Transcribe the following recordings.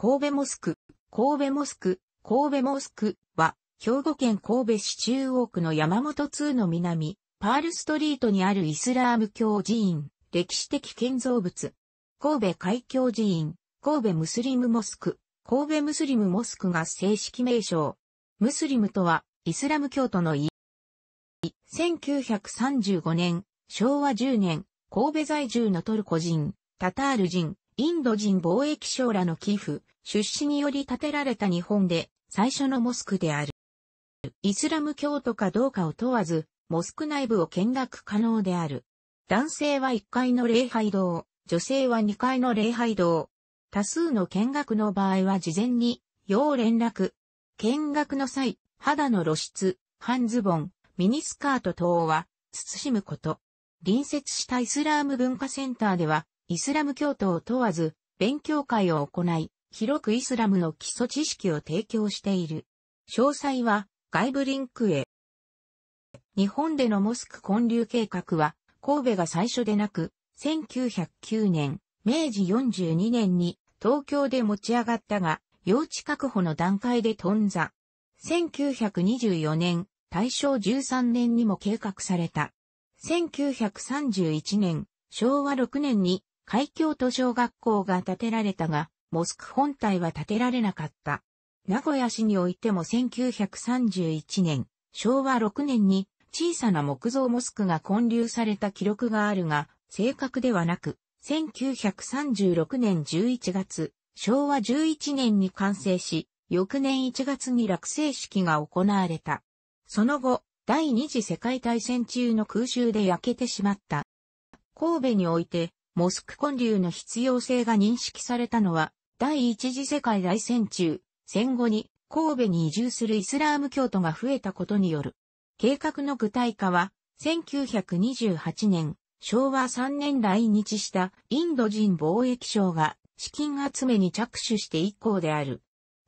神戸モスク、神戸モスク、神戸モスクは、兵庫県神戸市中央区の山本通の南、パールストリートにあるイスラーム教寺院、歴史的建造物。神戸海峡寺院、神戸ムスリムモスク、神戸ムスリムモスクが正式名称。ムスリムとは、イスラム教徒の意。1935年、昭和10年、神戸在住のトルコ人、タタール人、インド人貿易商らの寄付、出資により建てられた日本で最初のモスクである。イスラム教徒かどうかを問わず、モスク内部を見学可能である。男性は1階の礼拝堂、女性は2階の礼拝堂。多数の見学の場合は事前に、要連絡。見学の際、肌の露出、半ズボン、ミニスカート等は、慎むこと。隣接したイスラーム文化センターでは、イスラム教徒を問わず、勉強会を行い、広くイスラムの基礎知識を提供している。詳細は外部リンクへ。日本でのモスク建立計画は神戸が最初でなく、1909年、明治42年に東京で持ち上がったが、用地確保の段階で頓挫。1924年、大正13年にも計画された。1931年、昭和6年に海峡都小学校が建てられたが、モスク本体は建てられなかった。名古屋市においても1931年、昭和6年に小さな木造モスクが建立された記録があるが、正確ではなく、1936年11月、昭和11年に完成し、翌年1月に落成式が行われた。その後、第二次世界大戦中の空襲で焼けてしまった。神戸においてモスク混流の必要性が認識されたのは、第一次世界大戦中、戦後に神戸に移住するイスラーム教徒が増えたことによる。計画の具体化は、1928年、昭和3年来日したインド人貿易省が資金集めに着手して以降である。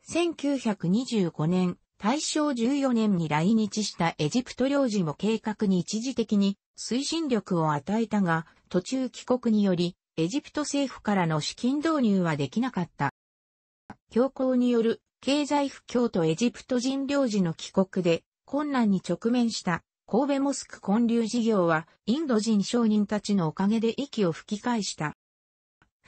1925年、大正14年に来日したエジプト領事も計画に一時的に推進力を与えたが、途中帰国により、エジプト政府からの資金導入はできなかった。強行による経済不況とエジプト人領事の帰国で困難に直面した神戸モスク建立事業はインド人商人たちのおかげで息を吹き返した。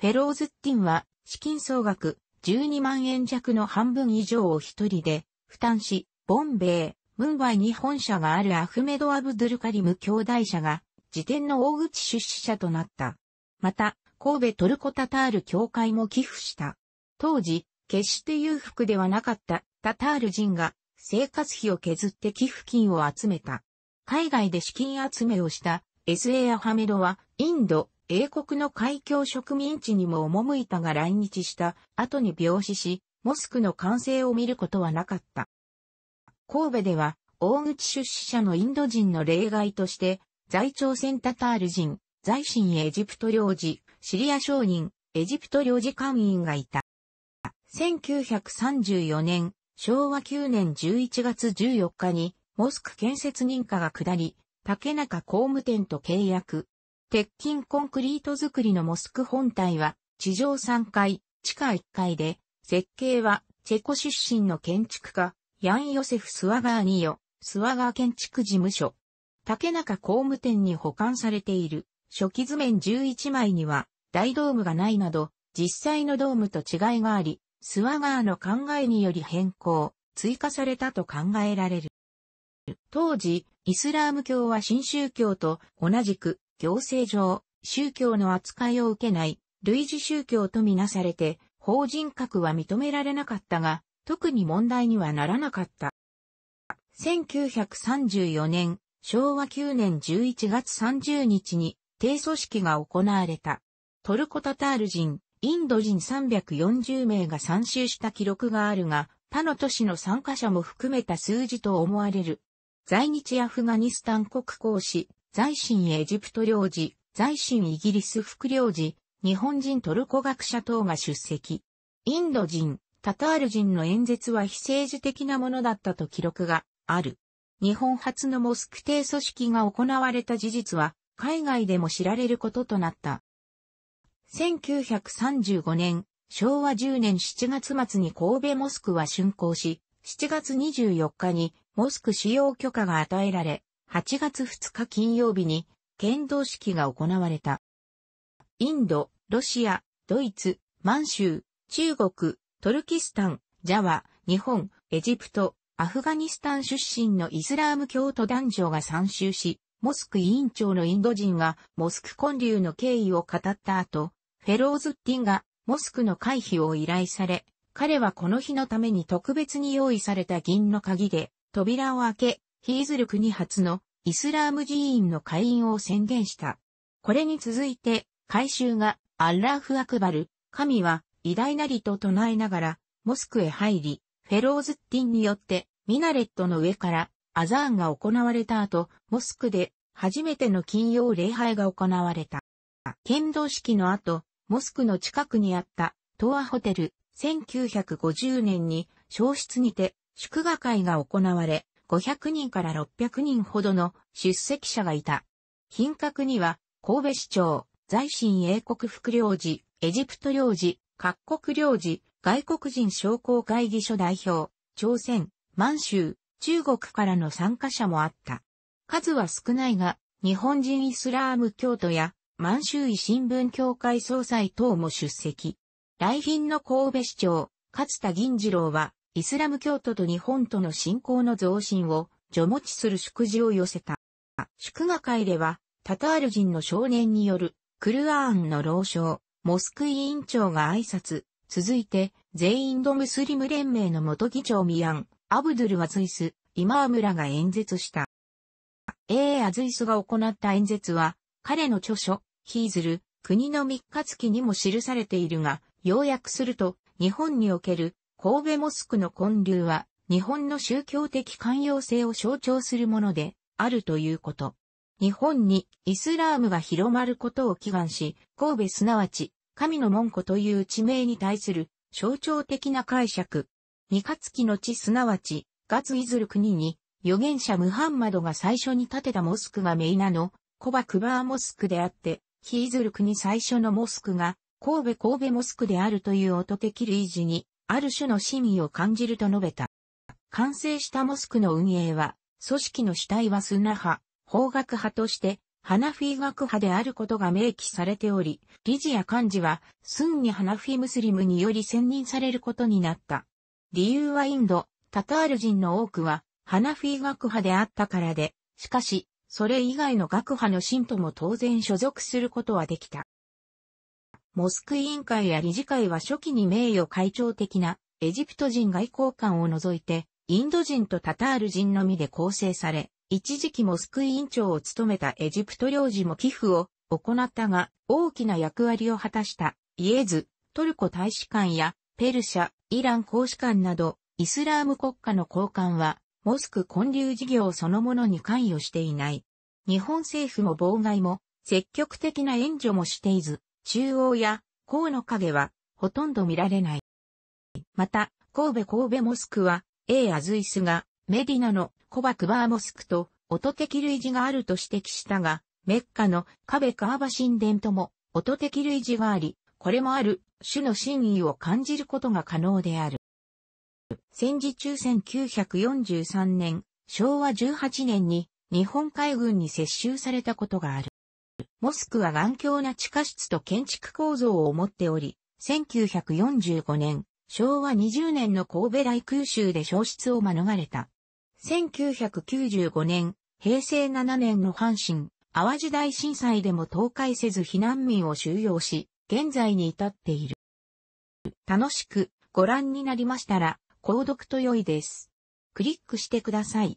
フェローズッティンは資金総額12万円弱の半分以上を一人で負担し、ボンベイ、ムンバイに本社があるアフメド・アブドゥルカリム兄弟社が辞典の大口出資者となった。また、神戸トルコタタール協会も寄付した。当時、決して裕福ではなかったタタール人が生活費を削って寄付金を集めた。海外で資金集めをした s エアハメドはインド、英国の海峡植民地にも赴いたが来日した後に病死し、モスクの完成を見ることはなかった。神戸では大口出資者のインド人の例外として在朝鮮タタール人、在新エジプト領事、シリア商人、エジプト領事官員がいた。1934年、昭和9年11月14日に、モスク建設認可が下り、竹中工務店と契約。鉄筋コンクリート作りのモスク本体は、地上3階、地下1階で、設計は、チェコ出身の建築家、ヤン・ヨセフ・スワガーニヨ、スワガー建築事務所。竹中工務店に保管されている初期図面11枚には大ドームがないなど実際のドームと違いがあり、スワガーの考えにより変更、追加されたと考えられる。当時、イスラーム教は新宗教と同じく行政上、宗教の扱いを受けない類似宗教とみなされて、法人格は認められなかったが、特に問題にはならなかった。1934年、昭和9年11月30日に低組織が行われた。トルコタタール人、インド人340名が参集した記録があるが、他の都市の参加者も含めた数字と思われる。在日アフガニスタン国公使、在新エジプト領事、在新イギリス副領事、日本人トルコ学者等が出席。インド人、タタール人の演説は非政治的なものだったと記録がある。日本初のモスク帝組織が行われた事実は、海外でも知られることとなった。1935年、昭和10年7月末に神戸モスクは竣工し、7月24日にモスク使用許可が与えられ、8月2日金曜日に剣道式が行われた。インド、ロシア、ドイツ、満州、中国、トルキスタン、ジャワ、日本、エジプト、アフガニスタン出身のイスラーム教徒男女が参集し、モスク委員長のインド人がモスク建立の経緯を語った後、フェローズッティンがモスクの回避を依頼され、彼はこの日のために特別に用意された銀の鍵で扉を開け、ヒーズル国初のイスラーム寺院の会員を宣言した。これに続いて、改収がアッラーフアクバル、神は偉大なりと唱えながら、モスクへ入り、フェローズッティンによってミナレットの上からアザーンが行われた後、モスクで初めての金曜礼拝が行われた。剣道式の後、モスクの近くにあった東亜ホテル、1950年に消失にて祝賀会が行われ、500人から600人ほどの出席者がいた。品格には、神戸市長、在神英国副領事、エジプト領事、各国領事、外国人商工会議所代表、朝鮮、満州、中国からの参加者もあった。数は少ないが、日本人イスラーム教徒や満州維新聞協会総裁等も出席。来賓の神戸市長、勝田銀次郎は、イスラム教徒と日本との信仰の増進を助持ちする祝辞を寄せた。祝賀会では、タタール人の少年による、クルアーンの老将、モスク委員長が挨拶、続いて、全インドムスリム連盟の元議長ミアン、アブドゥル・アズイス、イマームらが演説した。A. アズイスが行った演説は、彼の著書、ヒーズル、国の三日月にも記されているが、要約すると、日本における神戸モスクの建立は、日本の宗教的寛容性を象徴するもので、あるということ。日本にイスラームが広まることを祈願し、神戸すなわち、神の門戸という地名に対する象徴的な解釈、二月期の地すなわち、月イズる国に、預言者ムハンマドが最初に建てたモスクがメイナの、コバクバーモスクであって、ヒイズル国最初のモスクが、神戸神戸モスクであるという音的類似に、ある種の真意を感じると述べた。完成したモスクの運営は、組織の主体はスナ派、法学派として、ハナフィ学派であることが明記されており、理事や幹事は、スンニハナフィムスリムにより選任されることになった。理由はインド、タタール人の多くは、ハナフィ学派であったからで、しかし、それ以外の学派の信徒も当然所属することはできた。モスク委員会や理事会は初期に名誉会長的なエジプト人外交官を除いて、インド人とタタール人のみで構成され、一時期モスク委員長を務めたエジプト領事も寄付を行ったが、大きな役割を果たした、イエズ、トルコ大使館や、ペルシャ、イラン公使館など、イスラーム国家の高官は、モスク建立事業そのものに関与していない。日本政府も妨害も、積極的な援助もしていず、中央や河の影は、ほとんど見られない。また、神戸神戸モスクは、A アズイスが、メディナのコバクバーモスクと、音的類似があると指摘したが、メッカのカベカーバ神殿とも、音的類似があり、これもある、種の真意を感じることが可能である。戦時中1943年、昭和18年に日本海軍に接収されたことがある。モスクは頑強な地下室と建築構造を持っており、1945年、昭和20年の神戸大空襲で消失を免れた。1995年、平成7年の阪神、淡路大震災でも倒壊せず避難民を収容し、現在に至っている。楽しくご覧になりましたら、購読と良いです。クリックしてください。